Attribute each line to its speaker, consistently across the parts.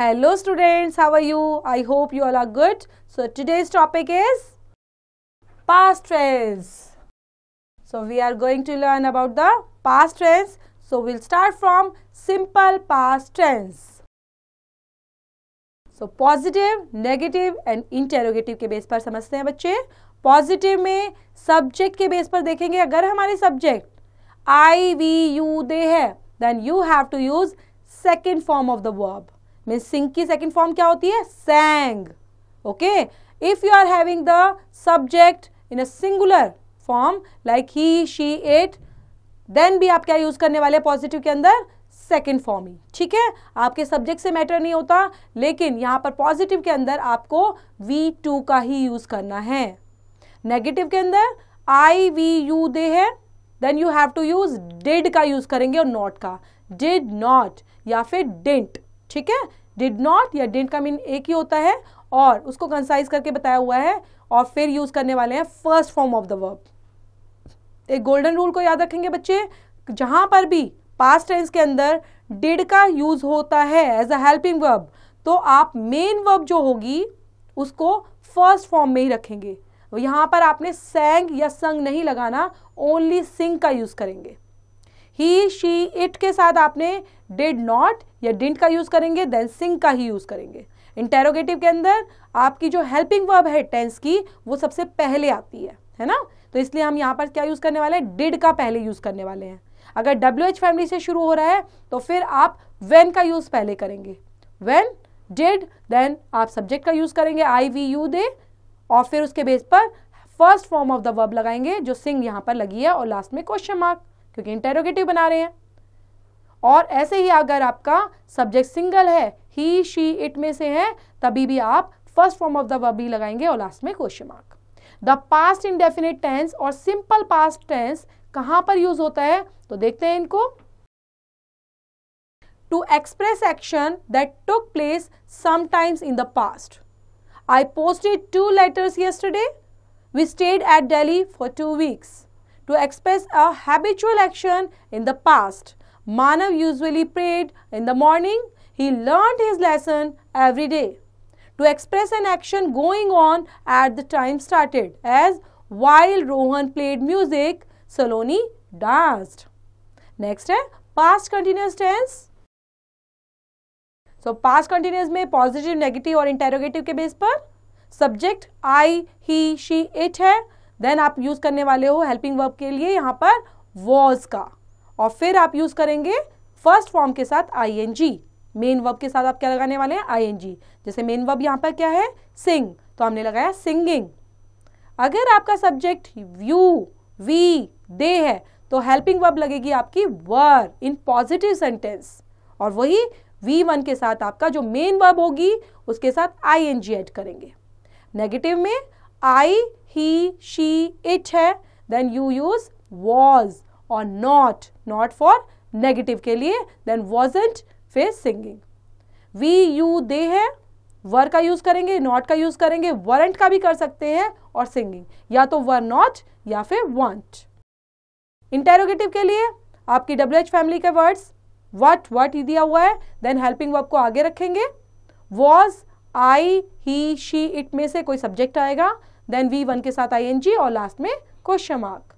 Speaker 1: hello students how are you i hope you all are good so today's topic is past tense so we are going to learn about the past tense so we'll start from simple past tense so positive negative and interrogative के base पर समझते हैं बच्चे positive में subject के base पर देखेंगे अगर हमारे subject I we you they है then you have to use second form of the verb mean sing की सेकेंड फॉर्म क्या होती है sang okay if you are having the subject in a singular form like he she it then भी आप क्या use करने वाले positive के अंदर सेकेंड फॉर्म ही ठीक है आपके सब्जेक्ट से मैटर नहीं होता लेकिन यहां पर पॉजिटिव के अंदर आपको वी टू का ही यूज करना है नेगेटिव के अंदर आई वी यू दे है then you have to use did का यूज करेंगे और नॉट का डिड नॉट या फिर डेंट ठीक है डिड नॉट या डिड का मीन एक ही होता है और उसको कंसाइज करके बताया हुआ है और फिर यूज़ करने वाले हैं first form of the verb एक गोल्डन रूल को याद रखेंगे बच्चे जहां पर भी पास्ट टेंस के अंदर डिड का यूज़ होता है एज अ हेल्पिंग वर्ब तो आप मेन वर्ब जो होगी उसको फर्स्ट फॉर्म में ही रखेंगे यहां पर आपने सेंग या संग नहीं लगाना ओनली सिंग का यूज़ करेंगे ही शी इट के साथ आपने डिड नॉट या डिंट का यूज़ करेंगे देन सिंग का ही यूज़ करेंगे इंटेरोगेटिव के अंदर आपकी जो हेल्पिंग वर्ब है टेंस की वो सबसे पहले आती है है ना तो इसलिए हम यहाँ पर क्या यूज़ करने वाले हैं डिड का पहले यूज़ करने वाले हैं अगर डब्ल्यू एच फैमिली से शुरू हो रहा है तो फिर आप वेन का यूज़ पहले करेंगे वेन डिड देन आप सब्जेक्ट का यूज़ करेंगे आई वी यू दे और फिर उसके बेस पर first form of the verb लगाएंगे जो सिंग यहाँ पर लगी है और लास्ट में क्वेश्चन मार्क क्योंकि इंटेरोगेटिव बना रहे हैं और ऐसे ही अगर आपका सब्जेक्ट सिंगल है ही शी इट में से है तभी भी आप first form of the verb ही लगाएंगे और लास्ट में question mark the past definite tense और सिंपल पास्ट टेंस कहां पर यूज होता है तो देखते हैं इनको to express action that took place sometimes in the past I posted two letters yesterday we stayed at Delhi for two weeks to express a habitual action in the past. Manav usually prayed in the morning. He learned his lesson every day. To express an action going on at the time started as while Rohan played music, Saloni danced. Next, है Past continuous tense. So, past continuous में negative, or interrogative interrogative के base पर subject I he she it है then आप use करने वाले हो helping verb के लिए यहाँ पर वॉज का और फिर आप यूज़ करेंगे फर्स्ट फॉर्म के साथ I N G main verb के साथ आप क्या लगाने वाले हैं आई एन जी जैसे मेन वर्ब यहाँ पर क्या है सिंग तो हमने लगाया सिंगिंग अगर आपका सब्जेक्ट यू वी दे है तो हेल्पिंग वर्ब लगेगी आपकी वर इन पॉजिटिव सेंटेंस और वही वी वन के साथ आपका जो मेन वर्ब होगी उसके साथ आई एन जी एड करेंगे नेगेटिव में आई ही शी इट है देन यू यूज वॉज और नॉट नॉट फॉर नेगेटिव के लिए देन वॉजेंट फिर सिंगिंग वी यू दे है वर का यूज करेंगे नॉट का यूज करेंगे वरंट का भी कर सकते हैं और सिंगिंग या तो वर नॉट या फिर वॉन्ट इंटेरोगेटिव के लिए आपकी डब्ल्यू एच फैमिली के वर्ड्स वट वट ही दिया हुआ है देन हेल्पिंग वर्ब को आगे रखेंगे was I he she it में से कोई सब्जेक्ट आएगा देन वी वन के साथ आई और लास्ट में क्वेश्चन मार्क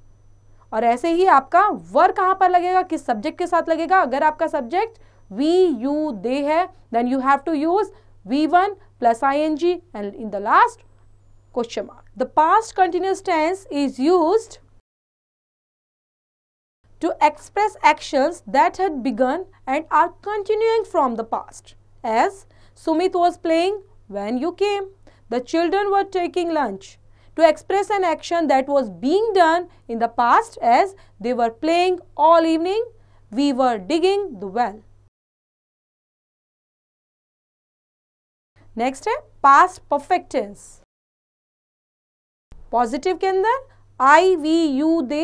Speaker 1: और ऐसे ही आपका वर कहां पर लगेगा किस सब्जेक्ट के साथ लगेगा अगर आपका सब्जेक्ट वी यू दे है then you have to use V one plus I N G and in the last question mark the past continuous tense is use to express actions that had begun and are continuing from the past. As Sumit was playing when you came, the children were taking lunch. to express an action that was being done in the past as they were playing all evening. We were digging the well. next hai past perfect tense positive के अंदर I we you they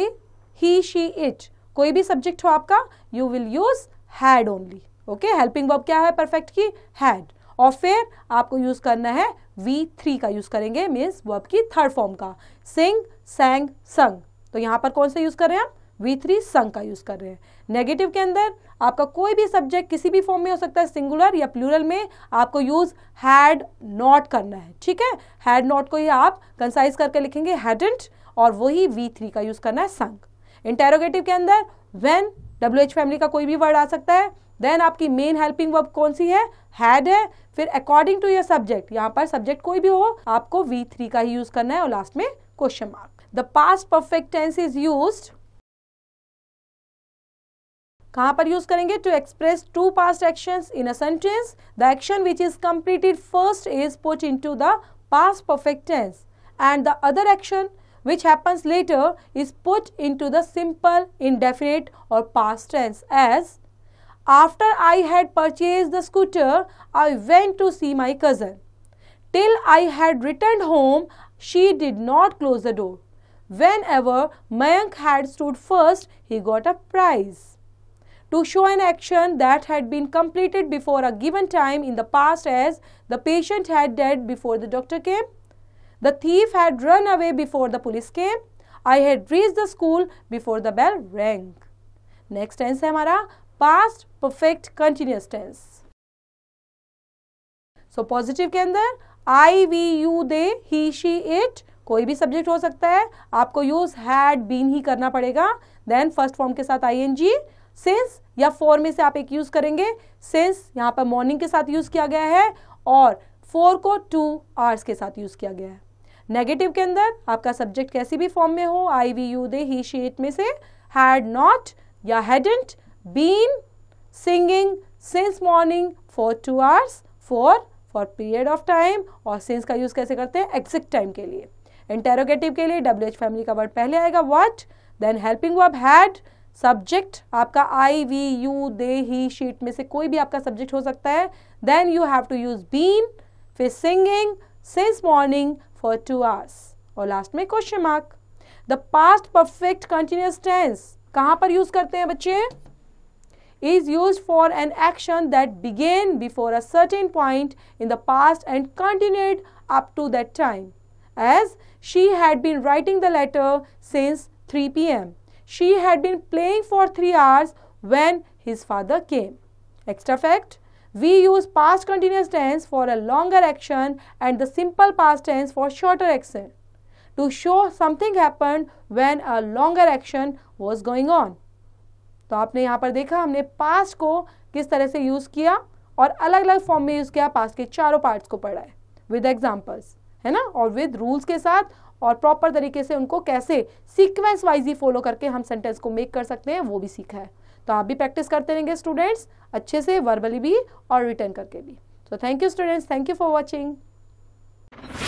Speaker 1: he she it कोई भी subject हो आपका you will use had only okay helping verb क्या है perfect की had और फिर आपको यूज़ करना है वी थ्री का यूज़ करेंगे मीन्स वर्ब की थर्ड फॉर्म का सिंग सेंग संग तो यहाँ पर कौन सा यूज़ कर रहे हैं हम वी थ्री संग का यूज़ कर रहे हैं नेगेटिव के अंदर आपका कोई भी सब्जेक्ट किसी भी फॉर्म में हो सकता है सिंगुलर या प्लूरल में आपको यूज़ हैड नॉट करना है ठीक है हैड नॉट को ही आप कंसाइज करके लिखेंगे हैडेंट और वही वी थ्री का यूज़ करना है संग इंटेरोगेटिव के अंदर वेन डब्ल्यू एच फैमिली का कोई भी वर्ड आ सकता है देन आपकी मेन हेल्पिंग वर्ब कौन सी है हैड है फिर अकॉर्डिंग टू योर सब्जेक्ट यहाँ पर सब्जेक्ट कोई भी हो आपको वी थ्री का ही यूज करना है और लास्ट में question mark the past perfect tense is use कहाँ पर यूज करेंगे to express two past action in a sentence the action which is completed first is put in to the past perfect tense and the other action which happens later is put into the simple indefinite or past tense as after I had purchased the scooter, I went to see my cousin. Till I had returned home, she did not close the door. Whenever Mayank had stood first, he got a prize. To show an action that had been completed before a given time in the past as the patient had died before the doctor came, The thief had run away before the police came. I had reached the school before the bell rang. next tense hai hamara past perfect continuous tense so positive के अंदर I we you they he she it कोई भी subject हो सकता है आपको use had been ही करना पड़ेगा देन फर्स्ट फॉर्म के साथ आई एन जी सिंस या फोर में से आप एक यूज करेंगे सिंस यहाँ पर मॉर्निंग के साथ यूज किया गया है और फोर को टू आवर्स के साथ यूज किया गया है नेगेटिव के अंदर आपका सब्जेक्ट कैसी भी फॉर्म में हो आई we you they he she it में से हैड नॉट या hadn't been singing since morning for two hours for for period of time और सिंस का यूज़ कैसे करते हैं एग्जिट टाइम के लिए इंटेरोगेटिव के लिए डब्ल्यू एच फैमिली का वर्ड पहले आएगा what then helping verb had subject आपका I we you they he she it में से कोई भी आपका सब्जेक्ट हो सकता है then you have to use been फिर singing since morning for two hours. और last में question mark the past perfect continuous tense कहाँ पर use करते हैं बच्चे is used for an action that began before a certain point in the past and continued up to that time. As she had been writing the letter since 3 pm. She had been playing for 3 hours when his father came. Extra fact, We use past continuous tense for a longer action and the simple past tense for shorter action to show something happened when a longer action was going on. तो आपने यहाँ पर देखा हमने past को किस तरह से यूज़ किया और अलग अलग फॉर्म में यूज़ किया past के चारों पार्ट्स को पढ़ाए विद एग्जाम्पल्स है ना और विद रूल्स के साथ और प्रॉपर तरीके से उनको कैसे सीक्वेंस वाइज ही फॉलो करके हम सेंटेंस को मेक कर सकते हैं वो भी सीखा है तो आप भी प्रैक्टिस करते रहेंगे स्टूडेंट्स अच्छे से वर्बली भी और रिटर्न करके भी तो thank you students thank you for watching